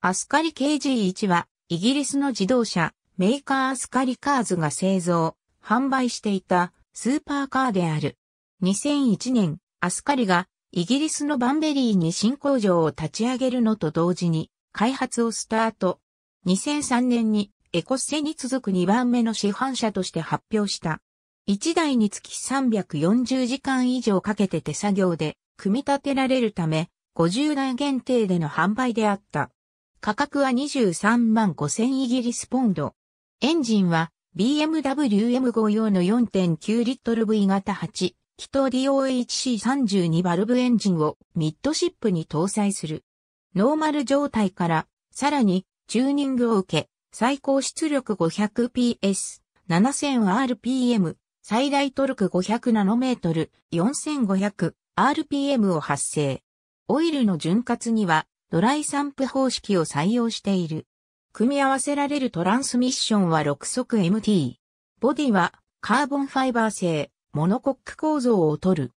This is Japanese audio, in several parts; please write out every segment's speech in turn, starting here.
アスカリ KG1 は、イギリスの自動車、メーカーアスカリカーズが製造、販売していたスーパーカーである。2001年、アスカリがイギリスのバンベリーに新工場を立ち上げるのと同時に開発をスタート。2003年にエコッセに続く2番目の市販車として発表した。1台につき340時間以上かけて手作業で組み立てられるため、50台限定での販売であった。価格は23万5000イギリスポンド。エンジンは BMW M5 用の4.9リットル V 型8、気筒 DOHC32 バルブエンジンをミッドシップに搭載する。ノーマル状態から、さらにチューニングを受け、最高出力 500PS、7000rpm、最大トルク500ナノメートル、4500rpm を発生。オイルの潤滑にはドライ散布方式を採用している。組み合わせられるトランスミッションは6速 MT。ボディはカーボンファイバー製、モノコック構造を取る。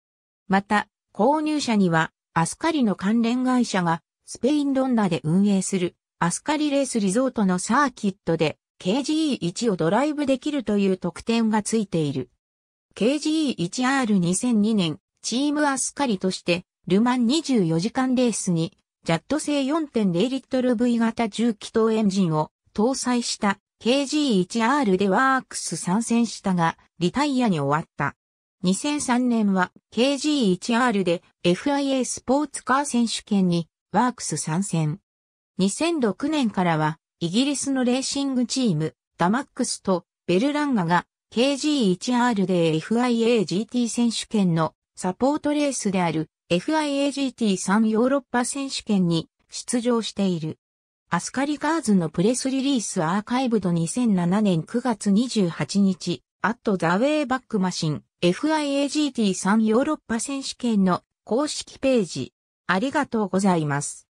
また、購入者にはアスカリの関連会社がスペインロンダで運営するアスカリレースリゾートのサーキットで KGE1 をドライブできるという特典がついている。KGE1R2002 年、チームアスカリとしてルマン24時間レースにジャット製4.0リットル V 型重気筒エンジンを搭載した KG1R でワークス参戦したが、リタイアに終わった。2003年は KG1R で FIA スポーツカー選手権にワークス参戦。2006年からはイギリスのレーシングチームダマックスとベルランガが KG1R で FIA GT 選手権のサポートレースである FIAGT3 ヨーロッパ選手権に出場している。アスカリカーズのプレスリリースアーカイブド2007年9月28日、アットザウェイバックマシン FIAGT3 ヨーロッパ選手権の公式ページ。ありがとうございます。